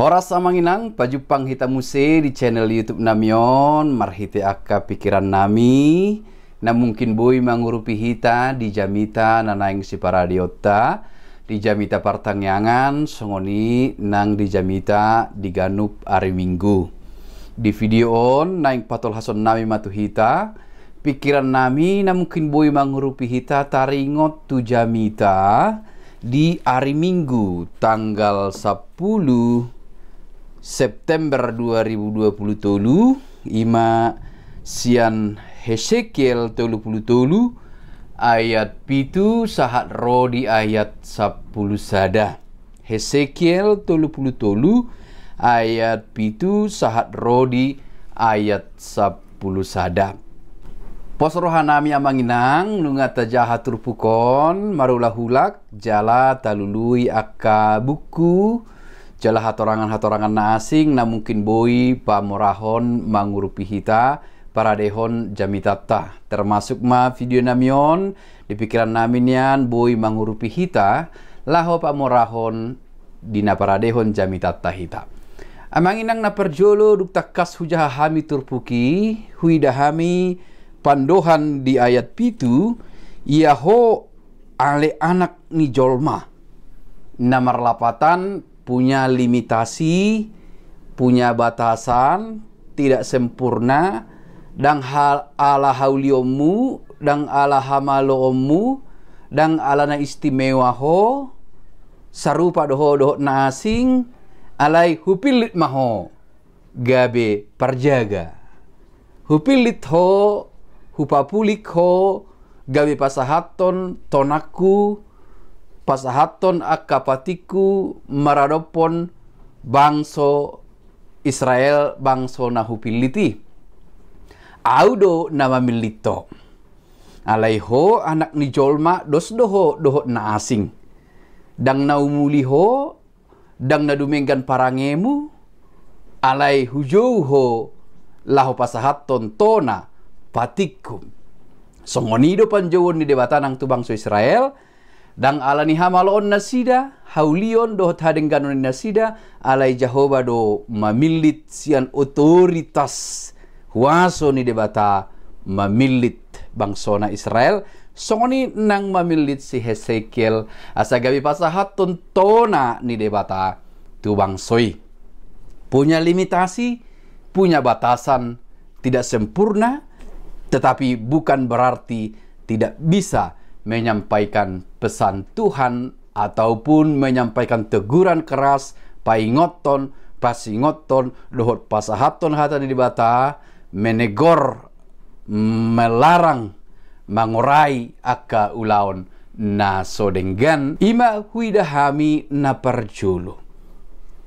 Horas Amanginang, pang Hitam Muse di channel YouTube Namion, marhiti akka pikiran nami, na mungkin boy mangurupi hita di jamita nanaing si paradiota, di jamita partangyangan, songoni nang di jamita di ganup hari minggu. Di video on, naing patol hason nami matu hita pikiran nami na mungkin boy mangurupi hita taringot tu jamita, di hari Minggu tanggal 10 September 2020 tolu ima sian Hesekiel tolu puluh tolu ayat pitu sahat rodi ayat 10 sada Hesekiel tolu puluh tolu ayat pitu sahat rodi ayat 10 sada Pos rohanami amanginang nunga jahatur pukon marulah hulak jala talului akabuku buku Jalah hatorangan hatorangan na asing na mungkin boi pamorahon mangurupi hita para dehon jamitata. Termasuk ma video namion di pikiran namin yan boi mangurupi hita laho pamorahon dina para dehon jamitata hita. Amang inang na perjolo duk takas hujah hami turpuki huida hami pandohan di ayat pitu iaho ale anak ni jolma lapatan punya limitasi, punya batasan, tidak sempurna, dan hal ala hauliomu, dan ala hamaloomu, dan ala na istimewa ho, sarupa doho doho nasing, alai hupilit maho, gabe perjaga. Hupilit ho, hupapulik ho, gabe pasahaton, tonaku, pasahaton akapatiku maradopon bangso Israel bangso nahupiliti. Audo nama milito. Alaiho anak ni jolma dos doho doho na asing. Dang naumuliho, dang nadumenggan parangemu, alai hujouho laho pasahaton tona patikum. Songonido panjowon ni debatanang tu bangso Israel, dan ala ni hamalo on nasida haulion do taden ganon nasida alai jahoba do mamilit sian otoritas huaso ni debata mamilit bangsona Israel songoni nang mamilit si Hesekiel asa gabi pasahat tontona ni debata tu bangsoi punya limitasi punya batasan tidak sempurna tetapi bukan berarti tidak bisa menyampaikan pesan Tuhan ataupun menyampaikan teguran keras paingoton pasingoton luhut pasahaton hatan di bata menegor melarang mangurai aka ulaon na sodenggan ima huidahami na perjulu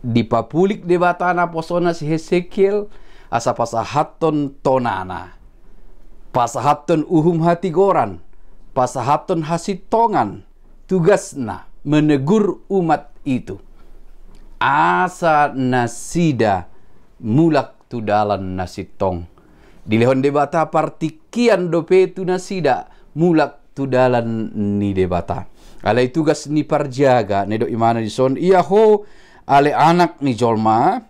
di papulik di bata na posona si Hesekiel asa pasahaton tonana pasahaton uhum hati goran pasahabton hasitongan tugasna menegur umat itu. Asa nasida mulak tudalan nasitong. Dilehon debata partikian dope tu nasida mulak tudalan ni debata. Alai tugas ni parjaga nedo imana son. iya ho ale anak ni jolma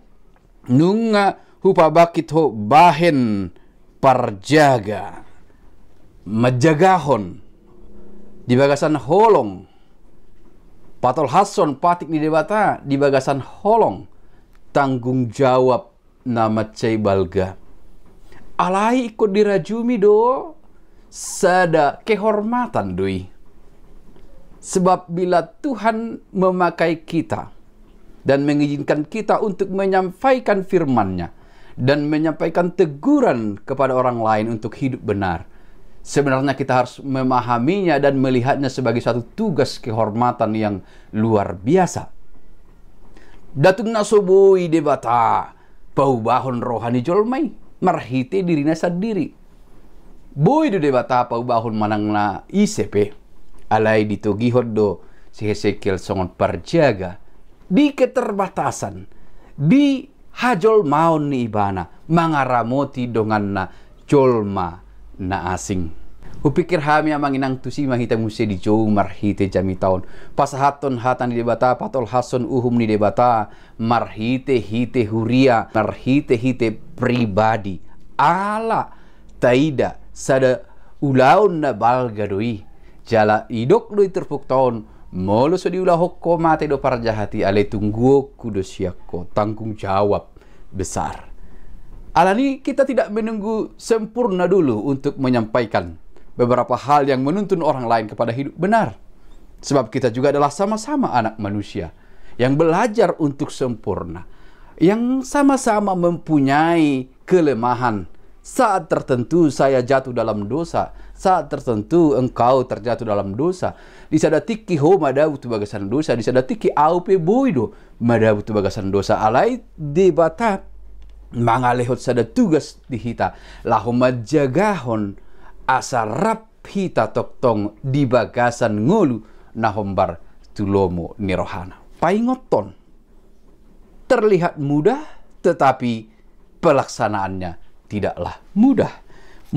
nunga hupa bakit ho bahen parjaga majagahon di bagasan holong. Patol Hasson patik di debata di bagasan holong. Tanggung jawab nama cai balga. Alai ikut dirajumi do. Sada kehormatan doi. Sebab bila Tuhan memakai kita dan mengizinkan kita untuk menyampaikan firman-Nya dan menyampaikan teguran kepada orang lain untuk hidup benar, sebenarnya kita harus memahaminya dan melihatnya sebagai satu tugas kehormatan yang luar biasa. Datuk nasubui debata paubahon rohani jolmai marhite dirinya sendiri. Boy do debata paubahon manangna ICP alai ditogihod do si Hesekiel songon perjaga di keterbatasan di hajol maun ni ibana mangaramoti donganna jolma na asing. Upikir hami amang inang tusi mahita musi di jauh marhite jami taon. Pasahaton hatan di debata patol hason uhum ni debata marhite hite huria marhite hite pribadi. Ala taida sada ulaun na doi. Jala idok doi terpuk taon molo di diulahok hokko mate do parjahati ale tungguo ko tanggung jawab besar. Alani kita tidak menunggu sempurna dulu untuk menyampaikan beberapa hal yang menuntun orang lain kepada hidup benar. Sebab kita juga adalah sama-sama anak manusia yang belajar untuk sempurna, yang sama-sama mempunyai kelemahan. Saat tertentu saya jatuh dalam dosa, saat tertentu engkau terjatuh dalam dosa. Disadatiki ho tu bagasan dosa, disadatiki au pe boido tu bagasan dosa alai debatap Mga lehot sa datugas di hita. asa rap hita toktong di bagasan ngulu na hombar tulomo ni rohana. Paingoton. Terlihat mudah tetapi pelaksanaannya tidaklah mudah.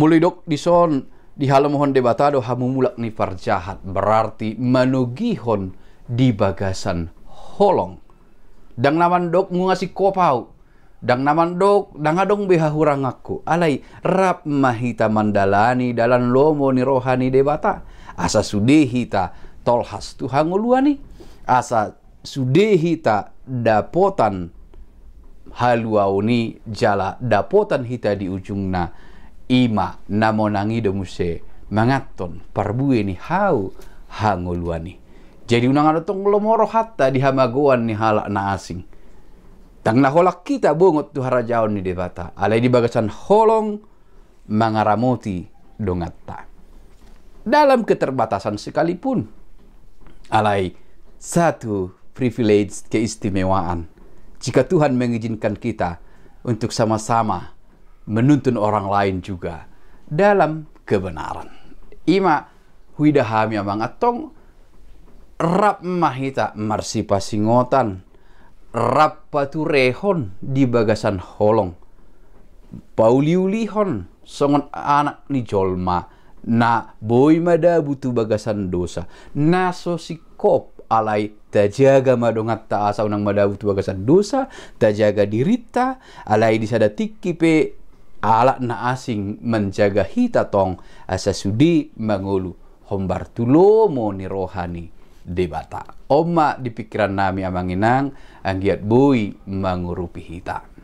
Mulai dok dison di halamohon debatado mulak ni farjahat berarti manugihon di bagasan holong. Dang naman dok ngasih kopau dang namandok adong beha hurang aku alai rap mahita mandalani dalan lomo ni rohani debata asa sudehita tolhas uluani asa sudehita dapotan haluauni jala dapotan hita di ujungna ima namonangi demuse mangaton parbue ni hau hanguluani jadi unang adotong anu lomoro hatta di hamagoan ni halak na asing Tang naholak kita bungut tu harajaon ni debata. Alai bagasan holong mangaramuti dongatta. Dalam keterbatasan sekalipun. Alai satu privilege keistimewaan. Jika Tuhan mengizinkan kita untuk sama-sama menuntun orang lain juga dalam kebenaran. Ima huidahami amang atong rap mahita marsipasingotan rapaturehon di bagasan holong pauliulihon songon anak ni jolma na boy mada butuh bagasan dosa na sosikop alai tajaga madongat ta asa unang mada butuh bagasan dosa tajaga dirita alai disada tiki pe na asing menjaga hita tong asa sudi mangulu hombar tulomo ni rohani Debata, Oma di pikiran nami amanginang, anggiat bui mangurupi hita.